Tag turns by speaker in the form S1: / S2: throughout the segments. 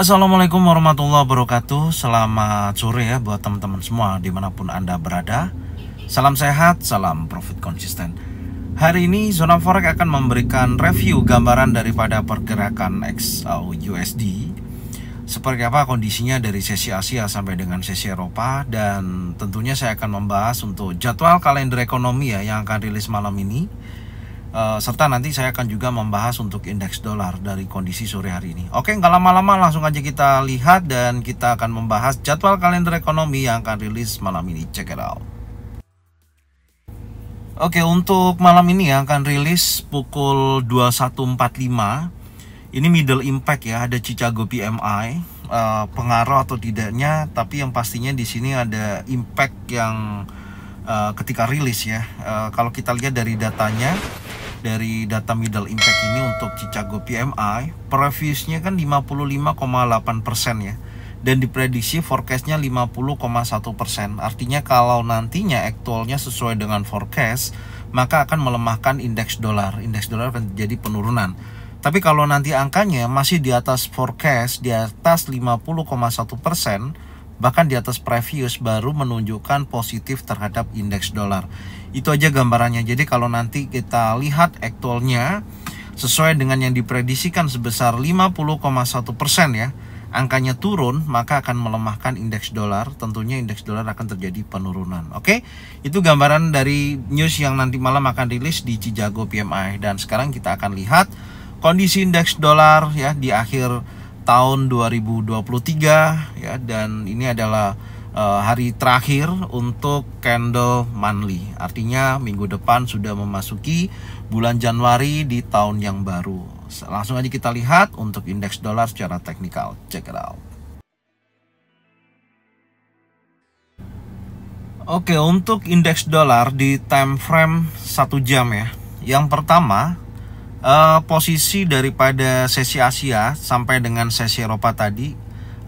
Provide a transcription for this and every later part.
S1: Assalamualaikum warahmatullahi wabarakatuh Selamat sore ya buat teman-teman semua dimanapun Anda berada Salam sehat, salam profit konsisten Hari ini Zona Forex akan memberikan review gambaran daripada pergerakan xau eh, usd. Seperti apa kondisinya dari sesi Asia sampai dengan sesi Eropa Dan tentunya saya akan membahas untuk jadwal kalender ekonomi ya yang akan rilis malam ini Uh, serta nanti saya akan juga membahas untuk indeks dolar dari kondisi sore hari ini. Oke, nggak lama-lama langsung aja kita lihat dan kita akan membahas jadwal kalender ekonomi yang akan rilis malam ini. Check it out. Oke, untuk malam ini yang akan rilis pukul 21.45. Ini middle impact ya, ada Chicago PMI, eh, pengaruh atau tidaknya, tapi yang pastinya di sini ada impact yang eh, ketika rilis ya. kalau kita lihat dari datanya dari data middle impact ini untuk Chicago PMI previewsnya kan 55,8 persen ya dan diprediksi forecastnya 50,1 persen artinya kalau nantinya aktualnya sesuai dengan forecast maka akan melemahkan indeks dolar indeks dolar akan jadi penurunan tapi kalau nanti angkanya masih di atas forecast di atas 50,1 persen bahkan di atas previous baru menunjukkan positif terhadap indeks dolar itu aja gambarannya. Jadi kalau nanti kita lihat aktualnya sesuai dengan yang dipredisikan sebesar 50,1% persen ya angkanya turun maka akan melemahkan indeks dolar tentunya indeks dolar akan terjadi penurunan oke itu gambaran dari news yang nanti malam akan rilis di Chicago PMI dan sekarang kita akan lihat kondisi indeks dolar ya di akhir tahun 2023 ya dan ini adalah Eh, hari terakhir untuk candle monthly. Artinya minggu depan sudah memasuki bulan Januari di tahun yang baru. Langsung aja kita lihat untuk indeks dolar secara teknikal. Check it out. Oke, untuk indeks dolar di time frame 1 jam ya. Yang pertama, eh, posisi daripada sesi Asia sampai dengan sesi Eropa tadi,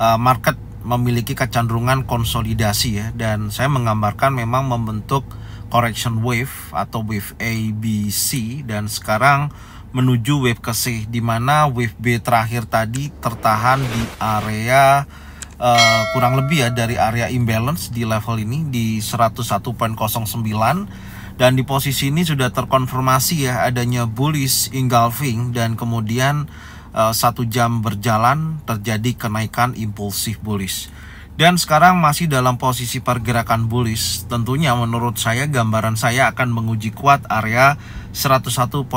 S1: eh, market memiliki kecenderungan konsolidasi ya dan saya menggambarkan memang membentuk correction wave atau wave A B C dan sekarang menuju wave keseh di mana wave B terakhir tadi tertahan di area uh, kurang lebih ya dari area imbalance di level ini di 101.09 dan di posisi ini sudah terkonfirmasi ya adanya bullish engulfing dan kemudian Eh, satu jam berjalan terjadi kenaikan impulsif bullish dan sekarang masih dalam posisi pergerakan bullish tentunya menurut saya gambaran saya akan menguji kuat area 101.54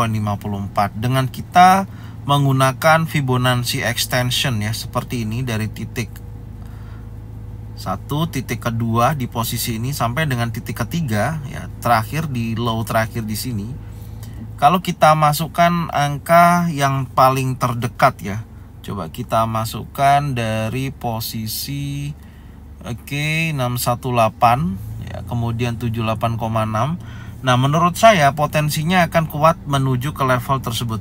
S1: dengan kita menggunakan Fibonacci extension ya seperti ini dari titik satu titik kedua di posisi ini sampai dengan titik ketiga ya terakhir di low terakhir di sini kalau kita masukkan angka yang paling terdekat ya. Coba kita masukkan dari posisi Oke, okay, 618 ya, kemudian 78,6. Nah, menurut saya potensinya akan kuat menuju ke level tersebut.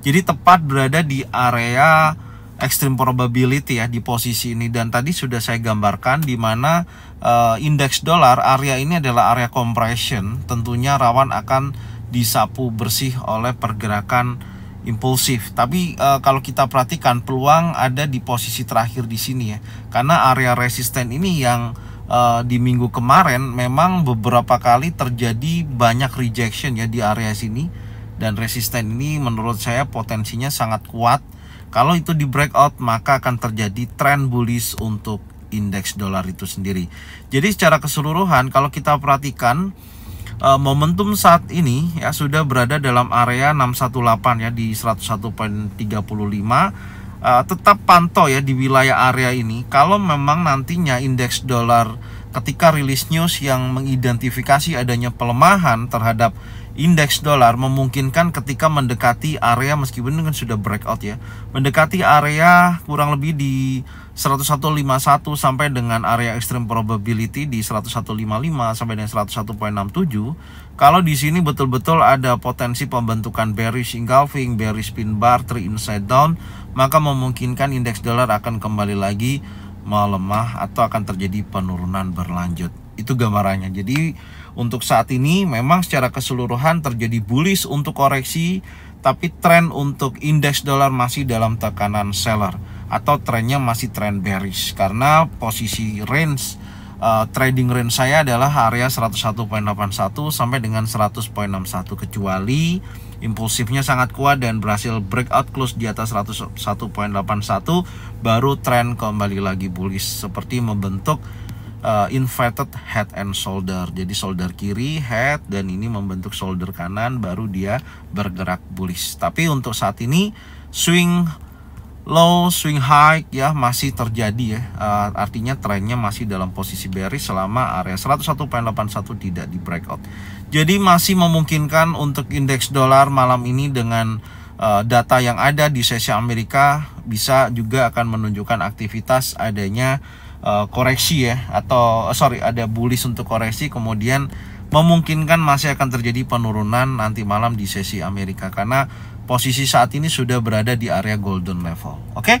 S1: Jadi tepat berada di area extreme probability ya di posisi ini dan tadi sudah saya gambarkan di mana uh, indeks dolar area ini adalah area compression, tentunya rawan akan disapu bersih oleh pergerakan impulsif. Tapi e, kalau kita perhatikan peluang ada di posisi terakhir di sini ya. Karena area resisten ini yang e, di minggu kemarin memang beberapa kali terjadi banyak rejection ya di area sini dan resisten ini menurut saya potensinya sangat kuat. Kalau itu di breakout maka akan terjadi trend bullish untuk indeks dolar itu sendiri. Jadi secara keseluruhan kalau kita perhatikan Eh, momentum saat ini ya sudah berada dalam area 618 ya di 101.35 uh, eh, tetap pantau ya di wilayah area ini kalau memang nantinya indeks dolar ketika rilis news yang mengidentifikasi adanya pelemahan terhadap indeks dolar memungkinkan ketika mendekati area meskipun dengan sudah breakout ya mendekati area kurang lebih di 1151 sampai dengan area extreme probability di 1155 sampai dengan 101.67 kalau di sini betul-betul ada potensi pembentukan bearish engulfing bearish pin bar three inside down maka memungkinkan indeks dolar akan kembali lagi melemah atau akan terjadi penurunan berlanjut itu gambarannya jadi untuk saat ini memang secara keseluruhan terjadi bullish untuk koreksi, tapi tren untuk indeks dolar masih dalam tekanan seller atau trennya masih tren bearish karena posisi range uh, trading range saya adalah area 101.81 sampai dengan 100.61 kecuali impulsifnya sangat kuat dan berhasil breakout close di atas 101.81 baru tren kembali lagi bullish seperti membentuk uh, inverted head and shoulder. Jadi shoulder kiri head dan ini membentuk shoulder kanan baru dia bergerak bullish. Tapi untuk saat ini swing low swing high ya masih terjadi ya uh, artinya trennya masih dalam posisi bearish selama area 101.81 tidak di breakout jadi masih memungkinkan untuk indeks dolar malam ini dengan uh, data yang ada di sesi Amerika bisa juga akan menunjukkan aktivitas adanya Eh, koreksi ya atau eh, sorry ada bullish untuk koreksi kemudian memungkinkan masih akan terjadi penurunan nanti malam di sesi Amerika karena posisi saat ini sudah berada di area golden level. Oke. Okay?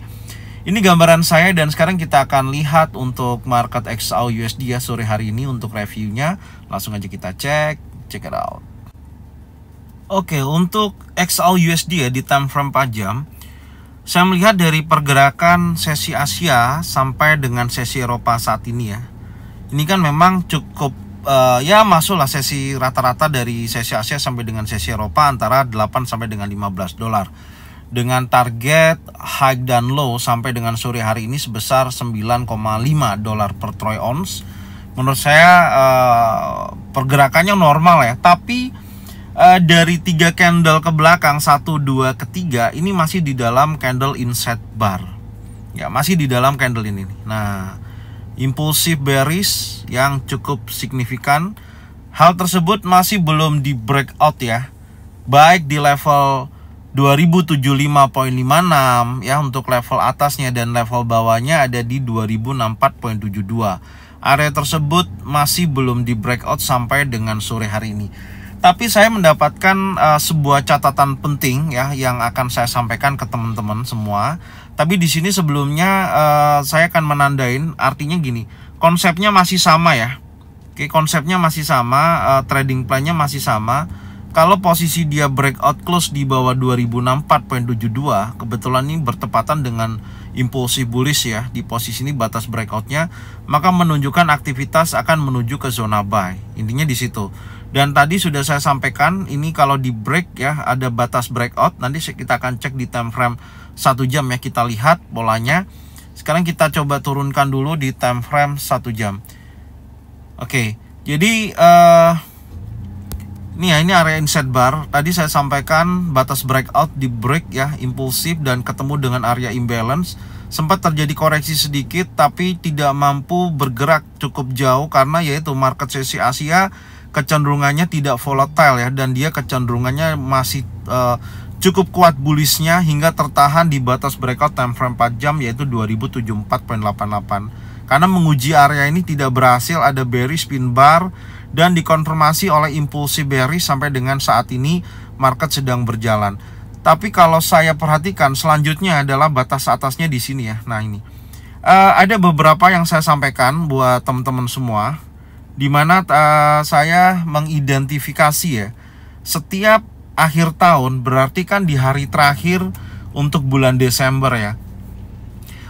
S1: Ini gambaran saya dan sekarang kita akan lihat untuk market XAU USD ya sore hari ini untuk reviewnya. Langsung aja kita cek, check it out. Oke, okay, untuk XAU USD ya di time frame 4 jam, saya melihat dari pergerakan sesi Asia sampai dengan sesi Eropa saat ini ya ini kan memang cukup uh, ya masuklah sesi rata-rata dari sesi Asia sampai dengan sesi Eropa antara 8 sampai dengan 15 dolar dengan target high dan low sampai dengan sore hari ini sebesar 9,5 dolar per troy ounce menurut saya uh, eh, pergerakannya normal ya tapi uh, dari tiga candle ke belakang satu dua ketiga ini masih di dalam candle inset bar ya masih di dalam candle ini nah impulsif bearish yang cukup signifikan hal tersebut masih belum di breakout ya baik di level 2075.56 ya untuk level atasnya dan level bawahnya ada di 2064.72 area tersebut masih belum di breakout sampai dengan sore hari ini tapi saya mendapatkan uh, sebuah catatan penting ya yang akan saya sampaikan ke teman-teman semua. Tapi di sini sebelumnya uh, saya akan menandain artinya gini, konsepnya masih sama ya. Oke, konsepnya masih sama, uh, trading plan-nya masih sama. Kalau posisi dia breakout close di bawah 2064.72, kebetulan ini bertepatan dengan impulsi bullish ya di posisi ini batas breakoutnya, maka menunjukkan aktivitas akan menuju ke zona buy. Intinya di situ. Dan tadi sudah saya sampaikan ini kalau di break ya ada batas breakout nanti kita akan cek di time frame 1 jam ya kita lihat polanya. Sekarang kita coba turunkan dulu di time frame 1 jam. Oke, jadi uh, ini ya ini area inset bar. Tadi saya sampaikan batas breakout di break ya impulsif dan ketemu dengan area imbalance. Sempat terjadi koreksi sedikit tapi tidak mampu bergerak cukup jauh karena yaitu market sesi Asia kecenderungannya tidak volatile ya dan dia kecenderungannya masih uh, cukup kuat bullishnya hingga tertahan di batas breakout time frame 4 jam yaitu 2074.88 karena menguji area ini tidak berhasil ada bearish pin bar dan dikonfirmasi oleh impulsi bearish sampai dengan saat ini market sedang berjalan tapi kalau saya perhatikan selanjutnya adalah batas atasnya di sini ya nah ini uh, ada beberapa yang saya sampaikan buat teman-teman semua mana uh, saya mengidentifikasi ya setiap akhir tahun berarti kan di hari terakhir untuk bulan Desember ya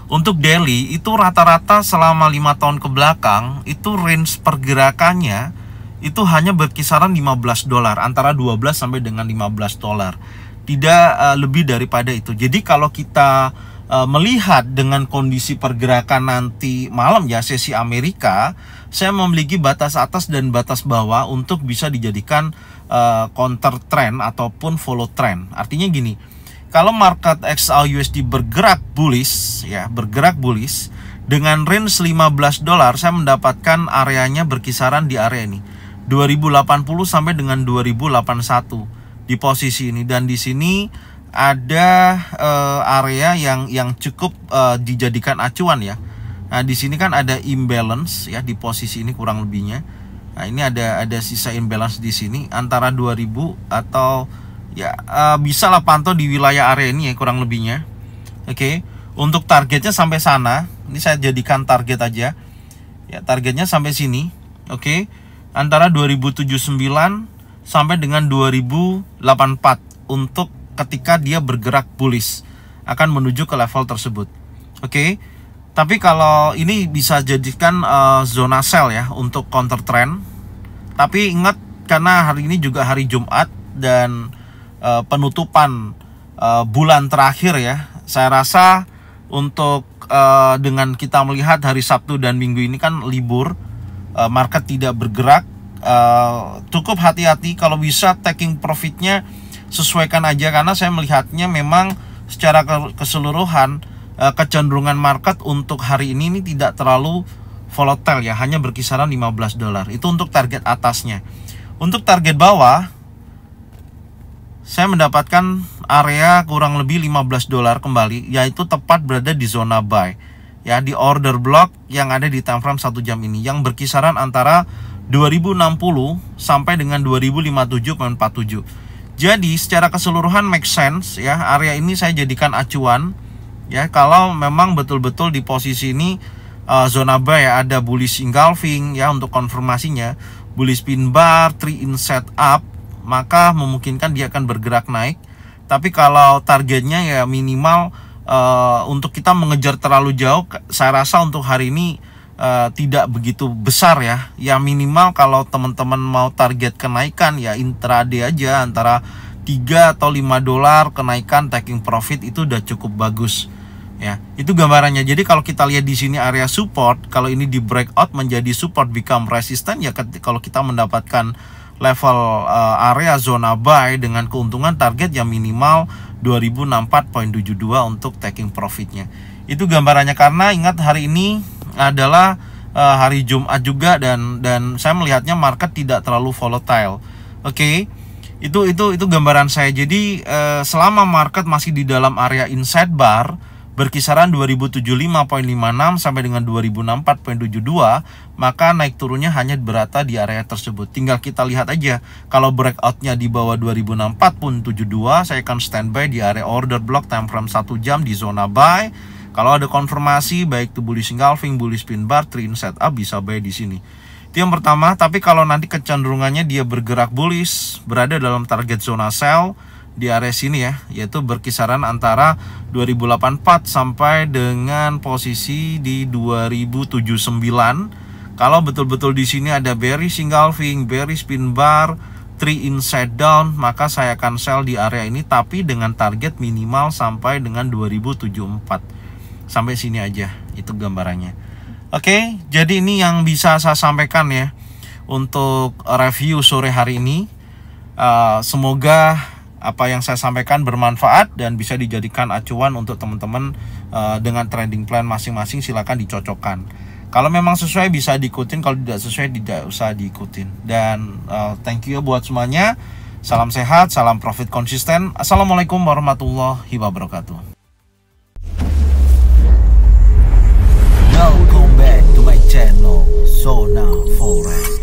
S1: untuk daily itu rata-rata selama lima tahun ke belakang itu range pergerakannya itu hanya berkisaran 15 dolar antara 12 sampai dengan 15 dolar tidak uh, lebih daripada itu jadi kalau kita uh, melihat dengan kondisi pergerakan nanti malam ya sesi Amerika saya memiliki batas atas dan batas bawah untuk bisa dijadikan uh, counter trend ataupun follow trend. Artinya gini, kalau market XAUUSD bergerak bullish ya, bergerak bullish dengan range 15 dolar saya mendapatkan areanya berkisaran di area ini 2080 sampai dengan 2081 di posisi ini dan di sini ada uh, area yang yang cukup uh, dijadikan acuan ya Nah, di sini kan ada imbalance ya di posisi ini kurang lebihnya. Nah, ini ada ada sisa imbalance di sini antara 2000 atau ya uh, bisa lah pantau di wilayah area ini ya kurang lebihnya. Oke. Okay. Untuk targetnya sampai sana, ini saya jadikan target aja. Ya, targetnya sampai sini. Oke. Okay. Antara 2079 sampai dengan 2084 untuk ketika dia bergerak bullish akan menuju ke level tersebut. Oke. Okay tapi kalau ini bisa jadikan uh, zona sell ya untuk counter trend. Tapi ingat karena hari ini juga hari Jumat dan uh, penutupan uh, bulan terakhir ya. Saya rasa untuk uh, dengan kita melihat hari Sabtu dan Minggu ini kan libur, uh, market tidak bergerak. Uh, cukup hati-hati kalau bisa taking profitnya sesuaikan aja karena saya melihatnya memang secara keseluruhan Eh, kecenderungan market untuk hari ini ini tidak terlalu volatile ya, hanya berkisaran 15 dolar. Itu untuk target atasnya. Untuk target bawah saya mendapatkan area kurang lebih 15 dolar kembali yaitu tepat berada di zona buy ya di order block yang ada di time frame 1 jam ini yang berkisaran antara 2060 sampai dengan 2057.47. Jadi secara keseluruhan make sense ya area ini saya jadikan acuan ya kalau memang betul-betul di posisi ini uh, zona buy ya ada bullish engulfing ya untuk konfirmasinya bullish pin bar three in setup maka memungkinkan dia akan bergerak naik tapi kalau targetnya ya minimal uh, untuk kita mengejar terlalu jauh saya rasa untuk hari ini uh, tidak begitu besar ya ya minimal kalau teman-teman mau target kenaikan ya intraday aja antara 3 atau 5 dolar kenaikan taking profit itu udah cukup bagus ya itu gambarannya jadi kalau kita lihat di sini area support kalau ini di breakout menjadi support become resistant ya kalau kita mendapatkan level uh, area zona buy dengan keuntungan target yang minimal 2064.72 untuk taking profitnya itu gambarannya karena ingat hari ini adalah uh, hari Jumat juga dan dan saya melihatnya market tidak terlalu volatile oke okay? itu itu itu gambaran saya jadi uh, selama market masih di dalam area inside bar berkisaran 2075.56 sampai dengan 2064.72 maka naik turunnya hanya berata di area tersebut tinggal kita lihat aja kalau breakoutnya di bawah 2064.72 saya akan standby di area order block time frame 1 jam di zona buy kalau ada konfirmasi baik itu bullish engulfing, bullish pin bar, trend setup bisa buy di sini itu yang pertama tapi kalau nanti kecenderungannya dia bergerak bullish berada dalam target zona sell di area sini ya yaitu berkisaran antara 2084 sampai dengan posisi di 2079 kalau betul-betul di sini ada bearish single wing bearish pin bar three inside down maka saya akan sell di area ini tapi dengan target minimal sampai dengan 2074 sampai sini aja itu gambarannya oke okay, jadi ini yang bisa saya sampaikan ya untuk review sore hari ini uh, semoga apa yang saya sampaikan bermanfaat dan bisa dijadikan acuan untuk teman-teman uh, dengan trading plan masing-masing silahkan dicocokkan kalau memang sesuai bisa diikutin kalau tidak sesuai tidak usah diikutin dan uh, thank you ya buat semuanya salam sehat salam profit konsisten assalamualaikum warahmatullahi wabarakatuh welcome back to my channel Zona Forex